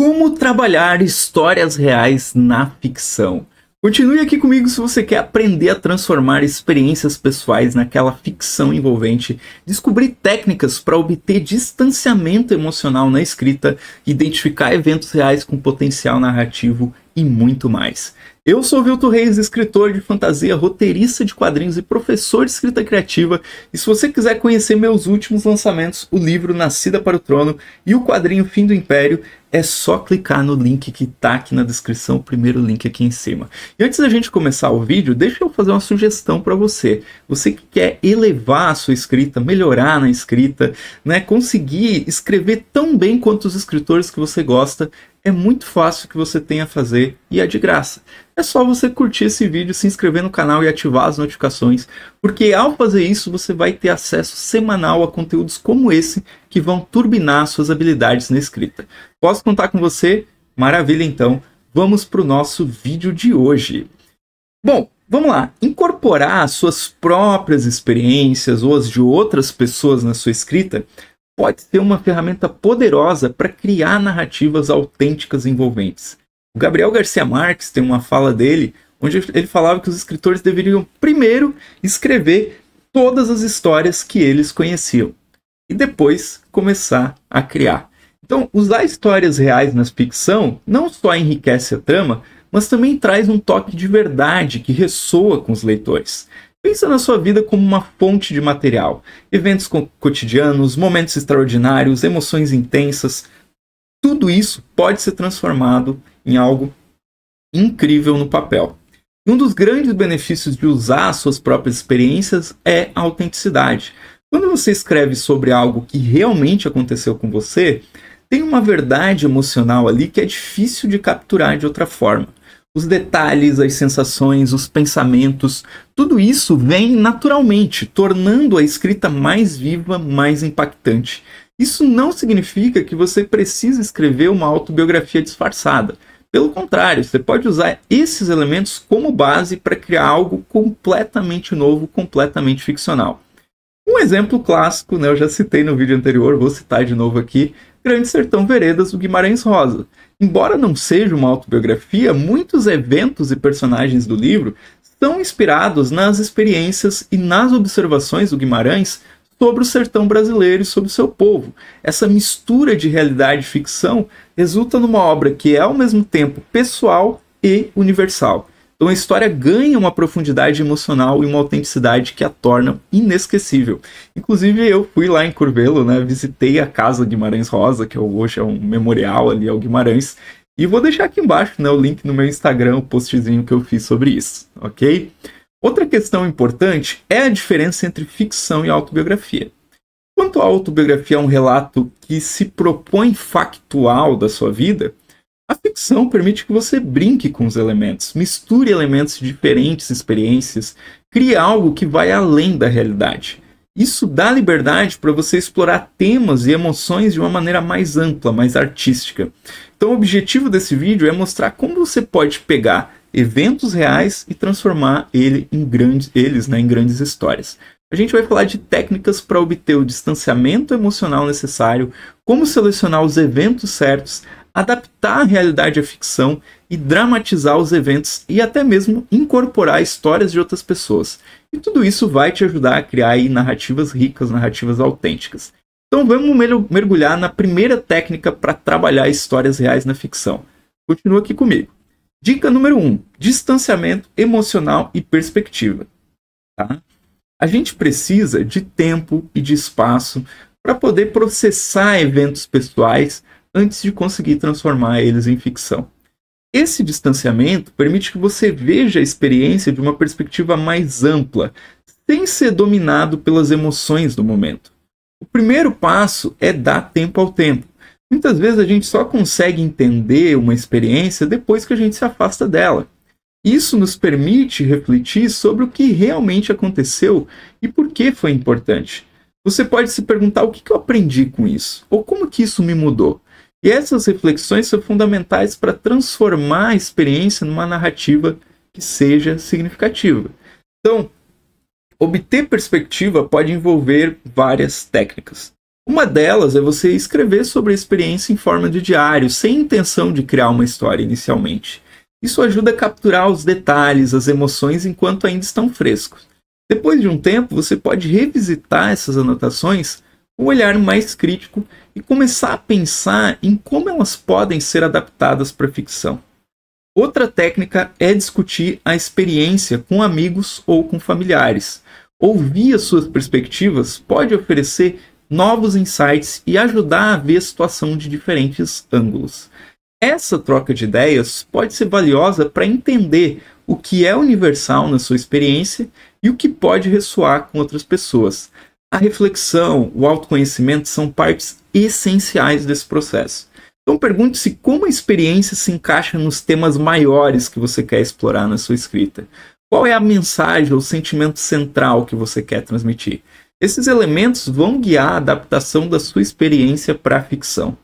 Como trabalhar histórias reais na ficção? Continue aqui comigo se você quer aprender a transformar experiências pessoais naquela ficção envolvente, descobrir técnicas para obter distanciamento emocional na escrita, identificar eventos reais com potencial narrativo e muito mais. Eu sou Vilto Reis, escritor de fantasia, roteirista de quadrinhos e professor de escrita criativa. E se você quiser conhecer meus últimos lançamentos, o livro Nascida para o Trono e o quadrinho Fim do Império, é só clicar no link que está aqui na descrição, o primeiro link aqui em cima. E antes da gente começar o vídeo, deixa eu fazer uma sugestão para você. Você que quer elevar a sua escrita, melhorar na escrita, né, conseguir escrever tão bem quanto os escritores que você gosta, é muito fácil que você tenha a fazer e é de graça. É só você curtir esse vídeo, se inscrever no canal e ativar as notificações, porque ao fazer isso você vai ter acesso semanal a conteúdos como esse que vão turbinar suas habilidades na escrita. Posso contar com você? Maravilha então. Vamos para o nosso vídeo de hoje. Bom, vamos lá. Incorporar as suas próprias experiências ou as de outras pessoas na sua escrita pode ser uma ferramenta poderosa para criar narrativas autênticas envolventes. O Gabriel Garcia Marques tem uma fala dele onde ele falava que os escritores deveriam primeiro escrever todas as histórias que eles conheciam e depois começar a criar. Então, usar histórias reais na ficção não só enriquece a trama, mas também traz um toque de verdade que ressoa com os leitores. Pensa na sua vida como uma fonte de material. Eventos cotidianos, momentos extraordinários, emoções intensas, tudo isso pode ser transformado em algo incrível no papel. E um dos grandes benefícios de usar suas próprias experiências é a autenticidade. Quando você escreve sobre algo que realmente aconteceu com você, tem uma verdade emocional ali que é difícil de capturar de outra forma. Os detalhes, as sensações, os pensamentos, tudo isso vem naturalmente, tornando a escrita mais viva, mais impactante. Isso não significa que você precisa escrever uma autobiografia disfarçada. Pelo contrário, você pode usar esses elementos como base para criar algo completamente novo, completamente ficcional. Um exemplo clássico, né, eu já citei no vídeo anterior, vou citar de novo aqui, Grande Sertão Veredas, do Guimarães Rosa. Embora não seja uma autobiografia, muitos eventos e personagens do livro estão inspirados nas experiências e nas observações do Guimarães sobre o sertão brasileiro e sobre o seu povo. Essa mistura de realidade e ficção resulta numa obra que é ao mesmo tempo pessoal e universal. Então a história ganha uma profundidade emocional e uma autenticidade que a tornam inesquecível. Inclusive eu fui lá em Curvelo, né, visitei a casa Guimarães Rosa, que é hoje é um memorial ali ao Guimarães, e vou deixar aqui embaixo, né, o link no meu Instagram, o postzinho que eu fiz sobre isso, ok? Outra questão importante é a diferença entre ficção e autobiografia. Enquanto a autobiografia é um relato que se propõe factual da sua vida, a ficção permite que você brinque com os elementos, misture elementos de diferentes experiências, crie algo que vai além da realidade. Isso dá liberdade para você explorar temas e emoções de uma maneira mais ampla, mais artística. Então, o objetivo desse vídeo é mostrar como você pode pegar eventos reais e transformar ele em eles né, em grandes histórias. A gente vai falar de técnicas para obter o distanciamento emocional necessário, como selecionar os eventos certos, adaptar a realidade à ficção e dramatizar os eventos e até mesmo incorporar histórias de outras pessoas. E tudo isso vai te ajudar a criar narrativas ricas, narrativas autênticas. Então vamos mergulhar na primeira técnica para trabalhar histórias reais na ficção. Continua aqui comigo. Dica número 1: um, distanciamento emocional e perspectiva. Tá? A gente precisa de tempo e de espaço para poder processar eventos pessoais antes de conseguir transformar eles em ficção. Esse distanciamento permite que você veja a experiência de uma perspectiva mais ampla, sem ser dominado pelas emoções do momento. O primeiro passo é dar tempo ao tempo. Muitas vezes a gente só consegue entender uma experiência depois que a gente se afasta dela. Isso nos permite refletir sobre o que realmente aconteceu e por que foi importante. Você pode se perguntar o que eu aprendi com isso ou como que isso me mudou. E essas reflexões são fundamentais para transformar a experiência numa narrativa que seja significativa. Então, obter perspectiva pode envolver várias técnicas. Uma delas é você escrever sobre a experiência em forma de diário, sem intenção de criar uma história inicialmente. Isso ajuda a capturar os detalhes, as emoções enquanto ainda estão frescos. Depois de um tempo, você pode revisitar essas anotações com um olhar mais crítico e começar a pensar em como elas podem ser adaptadas para a ficção. Outra técnica é discutir a experiência com amigos ou com familiares. Ouvir as suas perspectivas pode oferecer novos insights e ajudar a ver a situação de diferentes ângulos. Essa troca de ideias pode ser valiosa para entender o que é universal na sua experiência e o que pode ressoar com outras pessoas. A reflexão, o autoconhecimento são partes essenciais desse processo. Então pergunte-se como a experiência se encaixa nos temas maiores que você quer explorar na sua escrita. Qual é a mensagem ou sentimento central que você quer transmitir? Esses elementos vão guiar a adaptação da sua experiência para a ficção.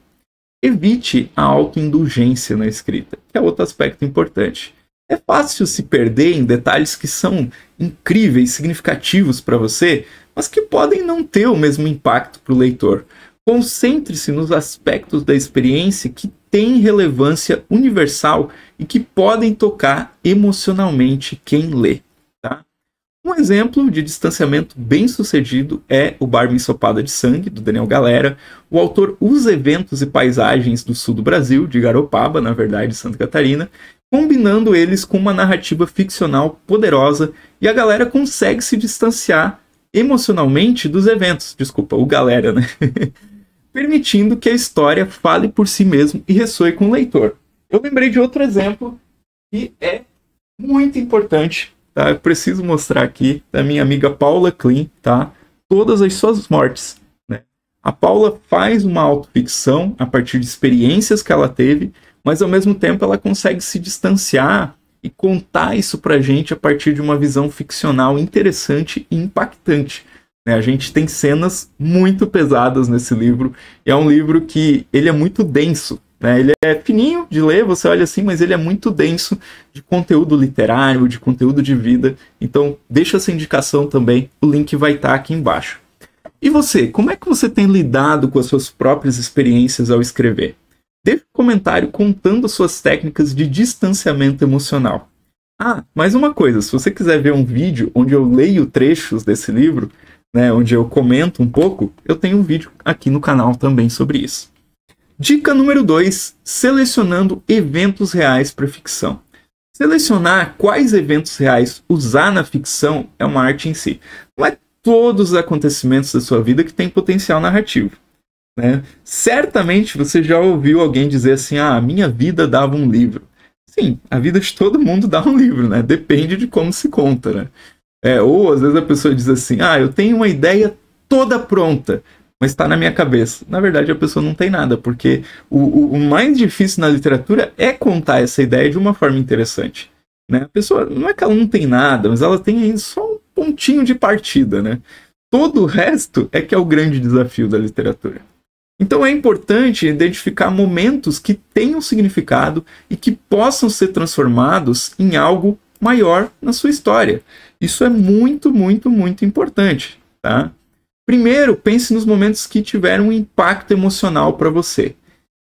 Evite a autoindulgência na escrita, que é outro aspecto importante. É fácil se perder em detalhes que são incríveis, significativos para você, mas que podem não ter o mesmo impacto para o leitor. Concentre-se nos aspectos da experiência que têm relevância universal e que podem tocar emocionalmente quem lê. Um exemplo de distanciamento bem sucedido é o Barba Ensopada de Sangue, do Daniel Galera. O autor Os eventos e paisagens do sul do Brasil, de Garopaba, na verdade, Santa Catarina, combinando eles com uma narrativa ficcional poderosa e a galera consegue se distanciar emocionalmente dos eventos. Desculpa, o galera, né? Permitindo que a história fale por si mesmo e ressoe com o leitor. Eu lembrei de outro exemplo que é muito importante tá? Eu preciso mostrar aqui da minha amiga Paula Klein, tá? Todas as suas mortes, né? A Paula faz uma autoficção a partir de experiências que ela teve, mas ao mesmo tempo ela consegue se distanciar e contar isso pra gente a partir de uma visão ficcional interessante e impactante. Né? A gente tem cenas muito pesadas nesse livro. e É um livro que ele é muito denso, né? Ele é fininho de ler, você olha assim, mas ele é muito denso de conteúdo literário, de conteúdo de vida. Então, deixa essa indicação também, o link vai estar tá aqui embaixo. E você, como é que você tem lidado com as suas próprias experiências ao escrever? Deixe um comentário contando suas técnicas de distanciamento emocional. Ah, mais uma coisa, se você quiser ver um vídeo onde eu leio trechos desse livro, né, onde eu comento um pouco, eu tenho um vídeo aqui no canal também sobre isso. Dica número 2: selecionando eventos reais para ficção. Selecionar quais eventos reais usar na ficção é uma arte em si. Não é todos os acontecimentos da sua vida que têm potencial narrativo. Né? Certamente você já ouviu alguém dizer assim: ah, a minha vida dava um livro. Sim, a vida de todo mundo dá um livro, né? Depende de como se conta, né? É, ou às vezes a pessoa diz assim: ah, eu tenho uma ideia toda pronta, mas está na minha cabeça. Na verdade, a pessoa não tem nada, porque o, o, o, mais difícil na literatura é contar essa ideia de uma forma interessante. Né? A pessoa não é que ela não tem nada, mas ela tem só um pontinho de partida. Né? Todo o resto é que é o grande desafio da literatura. Então é importante identificar momentos que tenham significado e que possam ser transformados em algo maior na sua história. Isso é muito, muito, muito importante, tá? Primeiro, pense nos momentos que tiveram um impacto emocional para você.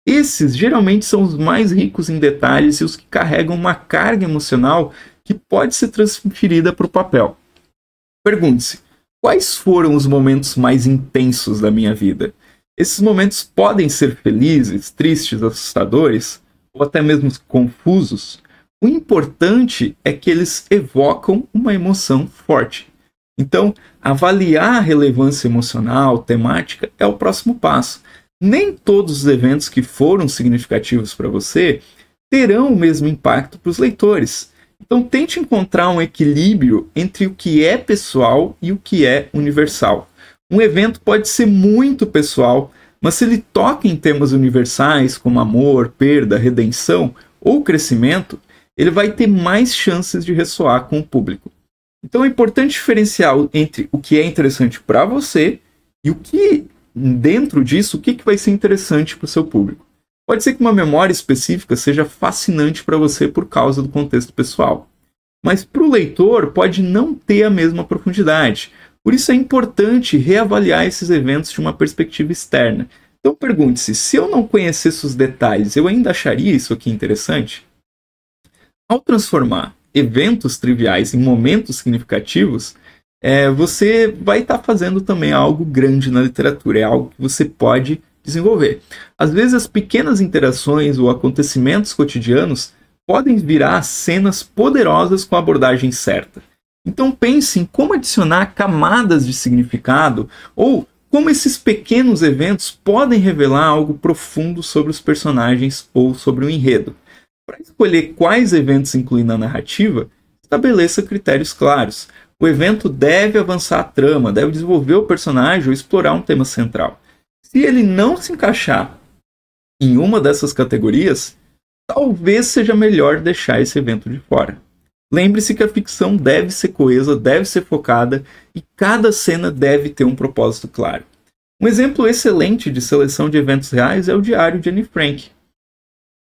Esses geralmente são os mais ricos em detalhes e os que carregam uma carga emocional que pode ser transferida para o papel. Pergunte-se: quais foram os momentos mais intensos da minha vida? Esses momentos podem ser felizes, tristes, assustadores ou até mesmo confusos. O importante é que eles evocam uma emoção forte. Então, avaliar a relevância emocional, temática, é o próximo passo. Nem todos os eventos que foram significativos para você terão o mesmo impacto para os leitores. Então, tente encontrar um equilíbrio entre o que é pessoal e o que é universal. Um evento pode ser muito pessoal, mas se ele toca em temas universais como amor, perda, redenção ou crescimento, ele vai ter mais chances de ressoar com o público. Então é importante diferenciar entre o que é interessante para você e o que, dentro disso, o que, que vai ser interessante para o seu público. Pode ser que uma memória específica seja fascinante para você por causa do contexto pessoal, mas para o leitor pode não ter a mesma profundidade. Por isso é importante reavaliar esses eventos de uma perspectiva externa. Então pergunte-se: se eu não conhecesse os detalhes, eu ainda acharia isso aqui interessante? Ao transformar eventos triviais, em momentos significativos, é, você vai estar tá fazendo também algo grande na literatura, é algo que você pode desenvolver. Às vezes, as pequenas interações ou acontecimentos cotidianos podem virar cenas poderosas com a abordagem certa. Então, pense em como adicionar camadas de significado ou como esses pequenos eventos podem revelar algo profundo sobre os personagens ou sobre o enredo. Para escolher quais eventos incluir na narrativa, estabeleça critérios claros. O evento deve avançar a trama, deve desenvolver o personagem ou explorar um tema central. Se ele não se encaixar em uma dessas categorias, talvez seja melhor deixar esse evento de fora. Lembre-se que a ficção deve ser coesa, deve ser focada e cada cena deve ter um propósito claro. Um exemplo excelente de seleção de eventos reais é o diário de Anne Frank,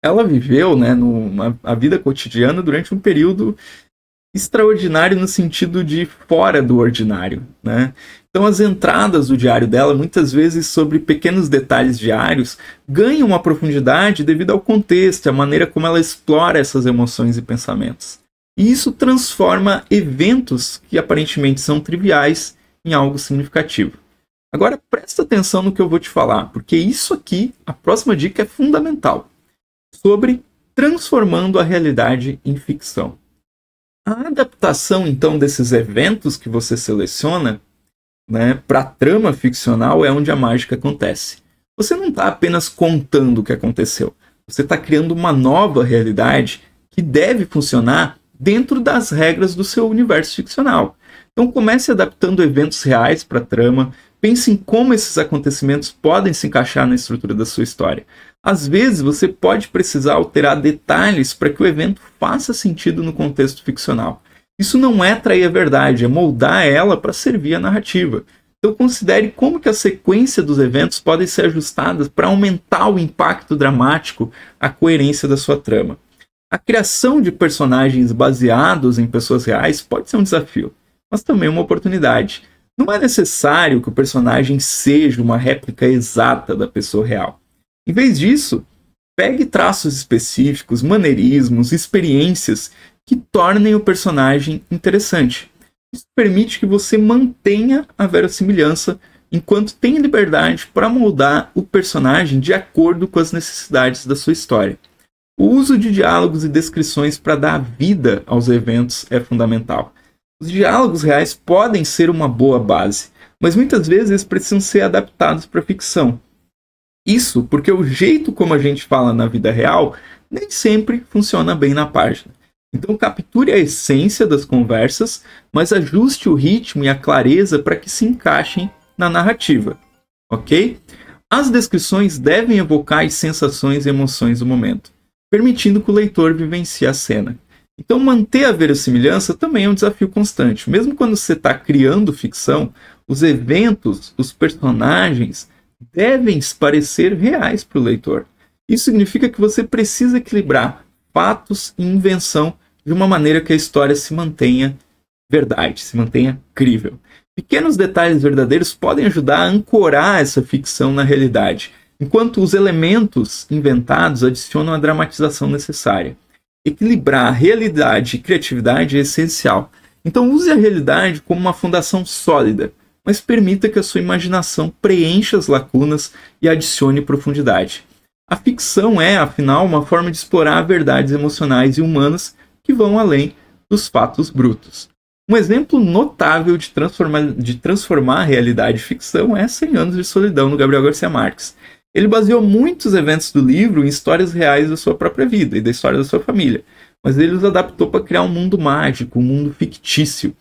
ela viveu né, numa, a vida cotidiana durante um período extraordinário no sentido de fora do ordinário. Né? Então, as entradas do diário dela, muitas vezes sobre pequenos detalhes diários, ganham uma profundidade devido ao contexto, à maneira como ela explora essas emoções e pensamentos. E isso transforma eventos que aparentemente são triviais em algo significativo. Agora presta atenção no que eu vou te falar, porque isso aqui, a próxima dica é fundamental sobre transformando a realidade em ficção. A adaptação então desses eventos que você seleciona né, para a trama ficcional é onde a mágica acontece. Você não está apenas contando o que aconteceu, você está criando uma nova realidade que deve funcionar dentro das regras do seu universo ficcional. Então comece adaptando eventos reais para a trama, Pense em como esses acontecimentos podem se encaixar na estrutura da sua história. Às vezes, você pode precisar alterar detalhes para que o evento faça sentido no contexto ficcional. Isso não é trair a verdade, é moldar ela para servir a narrativa. Então considere como que a sequência dos eventos podem ser ajustadas para aumentar o impacto dramático, a coerência da sua trama. A criação de personagens baseados em pessoas reais pode ser um desafio, mas também uma oportunidade. Não é necessário que o personagem seja uma réplica exata da pessoa real. Em vez disso, pegue traços específicos, maneirismos, experiências que tornem o personagem interessante. Isso permite que você mantenha a verossimilhança enquanto tem liberdade para moldar o personagem de acordo com as necessidades da sua história. O uso de diálogos e descrições para dar vida aos eventos é fundamental. Os diálogos reais podem ser uma boa base, mas muitas vezes eles precisam ser adaptados para ficção. Isso porque o jeito como a gente fala na vida real nem sempre funciona bem na página. Então capture a essência das conversas, mas ajuste o ritmo e a clareza para que se encaixem na narrativa, ok? As descrições devem evocar as sensações e emoções do momento, permitindo que o leitor vivencie a cena. Então, manter a verossimilhança também é um desafio constante. Mesmo quando você está criando ficção, os eventos, os personagens devem parecer reais para o leitor. Isso significa que você precisa equilibrar fatos e invenção de uma maneira que a história se mantenha verdade, se mantenha crível. Pequenos detalhes verdadeiros podem ajudar a ancorar essa ficção na realidade, enquanto os elementos inventados adicionam a dramatização necessária. Equilibrar realidade e criatividade é essencial. Então use a realidade como uma fundação sólida, mas permita que a sua imaginação preencha as lacunas e adicione profundidade. A ficção é, afinal, uma forma de explorar verdades emocionais e humanas que vão além dos fatos brutos. Um exemplo notável de transformar, de transformar a realidade em ficção é 100 anos de solidão no Gabriel Garcia Marques. Ele baseou muitos eventos do livro em histórias reais da sua própria vida e da história da sua família, mas ele os adaptou para criar um mundo mágico, um mundo fictício.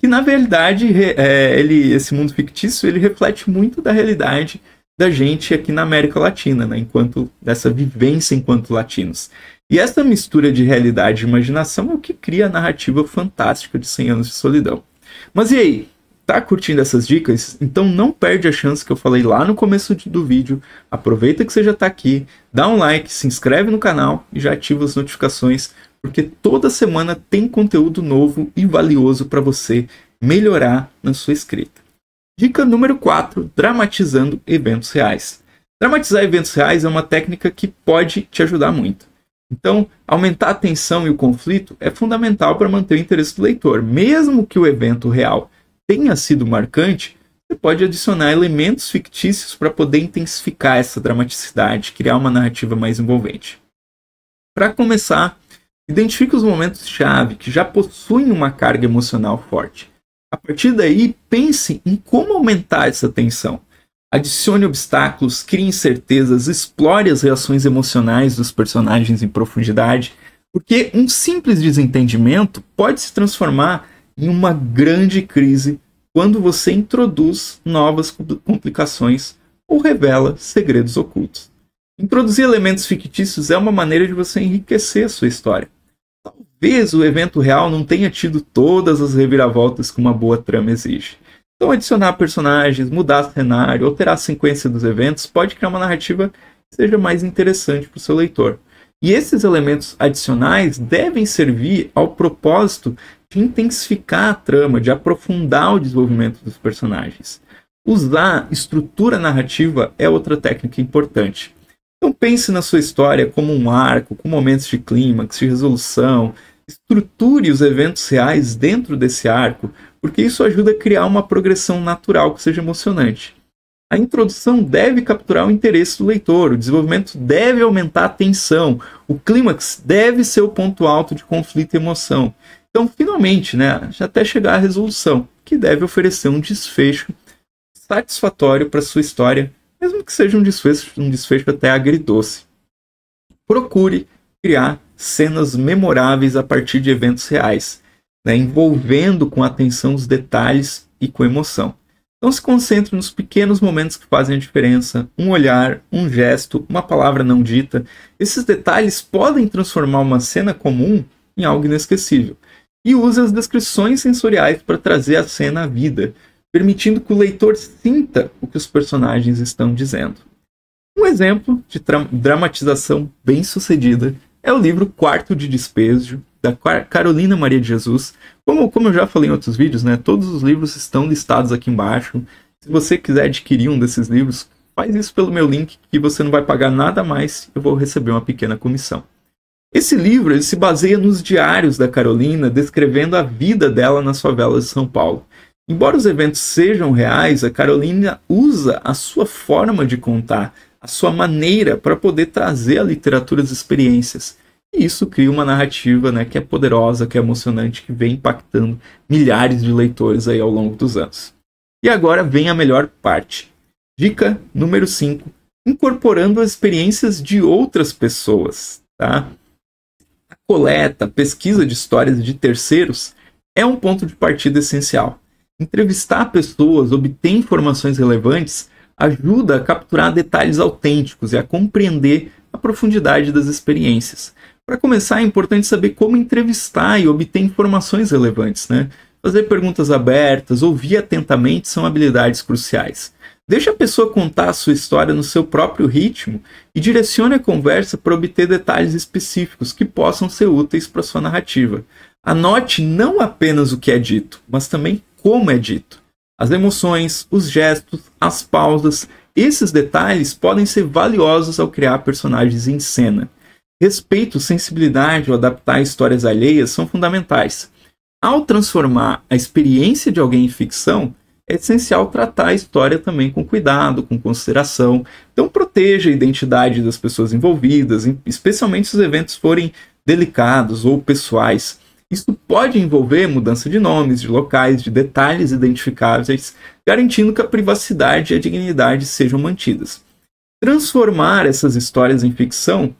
Que na verdade, é, ele, esse mundo fictício, ele reflete muito da realidade da gente aqui na América Latina, né? enquanto dessa vivência enquanto latinos. E essa mistura de realidade e imaginação é o que cria a narrativa fantástica de 100 anos de solidão. Mas e aí? Tá curtindo essas dicas? Então não perde a chance que eu falei lá no começo do vídeo. Aproveita que você já está aqui, dá um like, se inscreve no canal e já ativa as notificações, porque toda semana tem conteúdo novo e valioso para você melhorar na sua escrita. Dica número 4: dramatizando eventos reais. Dramatizar eventos reais é uma técnica que pode te ajudar muito. Então, aumentar a tensão e o conflito é fundamental para manter o interesse do leitor, mesmo que o evento real tenha sido marcante, você pode adicionar elementos fictícios para poder intensificar essa dramaticidade, criar uma narrativa mais envolvente. Para começar, identifique os momentos-chave que já possuem uma carga emocional forte. A partir daí, pense em como aumentar essa tensão. Adicione obstáculos, crie incertezas, explore as reações emocionais dos personagens em profundidade, porque um simples desentendimento pode se transformar em uma grande crise quando você introduz novas complicações ou revela segredos ocultos. Introduzir elementos fictícios é uma maneira de você enriquecer a sua história. Talvez o evento real não tenha tido todas as reviravoltas que uma boa trama exige. Então, adicionar personagens, mudar cenário, alterar a sequência dos eventos pode criar uma narrativa que seja mais interessante para o seu leitor. E esses elementos adicionais devem servir ao propósito de intensificar a trama, de aprofundar o desenvolvimento dos personagens. Usar estrutura narrativa é outra técnica importante. Então pense na sua história como um arco, com momentos de clímax, de resolução. Estruture os eventos reais dentro desse arco, porque isso ajuda a criar uma progressão natural que seja emocionante. A introdução deve capturar o interesse do leitor, o desenvolvimento deve aumentar a tensão, o clímax deve ser o ponto alto de conflito e emoção. Então, finalmente, né, até chegar à resolução, que deve oferecer um desfecho satisfatório para sua história, mesmo que seja um desfecho, um desfecho até agridoce. Procure criar cenas memoráveis a partir de eventos reais, né, envolvendo com atenção os detalhes e com emoção. Então se concentre nos pequenos momentos que fazem a diferença, um olhar, um gesto, uma palavra não dita. Esses detalhes podem transformar uma cena comum em algo inesquecível e usa as descrições sensoriais para trazer a cena à vida, permitindo que o leitor sinta o que os personagens estão dizendo. Um exemplo de dramatização bem sucedida é o livro Quarto de Despejo, da Carolina Maria de Jesus. Como, como eu já falei em outros vídeos, né, todos os livros estão listados aqui embaixo. Se você quiser adquirir um desses livros, faz isso pelo meu link que você não vai pagar nada mais, eu vou receber uma pequena comissão. Esse livro ele se baseia nos diários da Carolina, descrevendo a vida dela nas favelas de São Paulo. Embora os eventos sejam reais, a Carolina usa a sua forma de contar, a sua maneira para poder trazer à literatura as experiências. E isso cria uma narrativa né, que é poderosa, que é emocionante, que vem impactando milhares de leitores aí ao longo dos anos. E agora vem a melhor parte. Dica número 5: incorporando as experiências de outras pessoas. Tá? coleta, pesquisa de histórias de terceiros é um ponto de partida essencial. Entrevistar pessoas, obter informações relevantes, ajuda a capturar detalhes autênticos e a compreender a profundidade das experiências. Para começar, é importante saber como entrevistar e obter informações relevantes, né? Fazer perguntas abertas, ouvir atentamente são habilidades cruciais. Deixe a pessoa contar a sua história no seu próprio ritmo e direcione a conversa para obter detalhes específicos que possam ser úteis para sua narrativa. Anote não apenas o que é dito, mas também como é dito. As emoções, os gestos, as pausas, esses detalhes podem ser valiosos ao criar personagens em cena. Respeito, sensibilidade ou adaptar histórias alheias são fundamentais. Ao transformar a experiência de alguém em ficção, é essencial tratar a história também com cuidado, com consideração. Então, proteja a identidade das pessoas envolvidas, especialmente se os eventos forem delicados ou pessoais. Isso pode envolver mudança de nomes, de locais, de detalhes identificáveis, garantindo que a privacidade e a dignidade sejam mantidas. Transformar essas histórias em ficção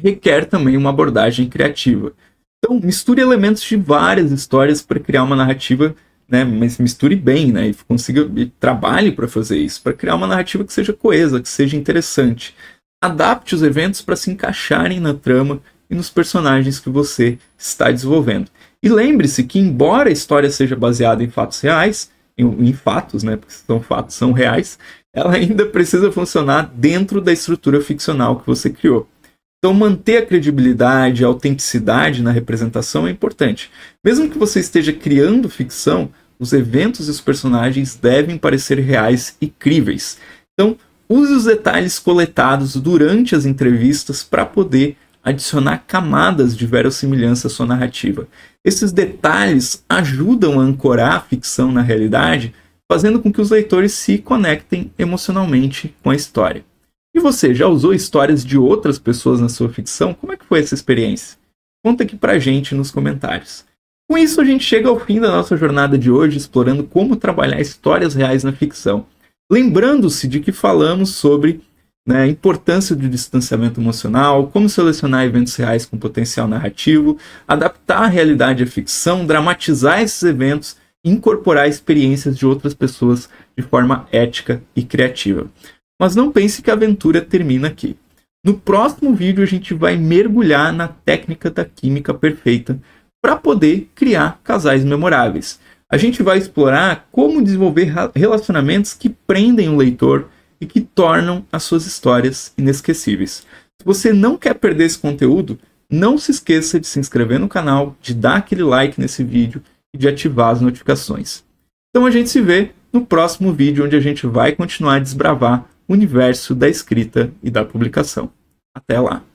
requer também uma abordagem criativa. Então, misture elementos de várias histórias para criar uma narrativa né, mas misture bem, né, e consiga e trabalhe para fazer isso, para criar uma narrativa que seja coesa, que seja interessante. Adapte os eventos para se encaixarem na trama e nos personagens que você está desenvolvendo. E lembre-se que embora a história seja baseada em fatos reais, em, em fatos, né, porque são fatos, são reais, ela ainda precisa funcionar dentro da estrutura ficcional que você criou. Então, manter a credibilidade, a autenticidade na representação é importante. Mesmo que você esteja criando ficção, os eventos e os personagens devem parecer reais e críveis. Então, use os detalhes coletados durante as entrevistas para poder adicionar camadas de verossimilhança à sua narrativa. Esses detalhes ajudam a ancorar a ficção na realidade, fazendo com que os leitores se conectem emocionalmente com a história. E você já usou histórias de outras pessoas na sua ficção? Como é que foi essa experiência? Conta aqui pra gente nos comentários. Com isso, a gente chega ao fim da nossa jornada de hoje explorando como trabalhar histórias reais na ficção. Lembrando-se de que falamos sobre né, a importância do distanciamento emocional, como selecionar eventos reais com potencial narrativo, adaptar a realidade à ficção, dramatizar esses eventos, incorporar experiências de outras pessoas de forma ética e criativa. Mas não pense que a aventura termina aqui. No próximo vídeo a gente vai mergulhar na técnica da química perfeita para poder criar casais memoráveis. A gente vai explorar como desenvolver relacionamentos que prendem o leitor e que tornam as suas histórias inesquecíveis. Se você não quer perder esse conteúdo, não se esqueça de se inscrever no canal, de dar aquele like nesse vídeo e de ativar as notificações. Então a gente se vê no próximo vídeo onde a gente vai continuar a desbravar universo da escrita e da publicação. Até lá!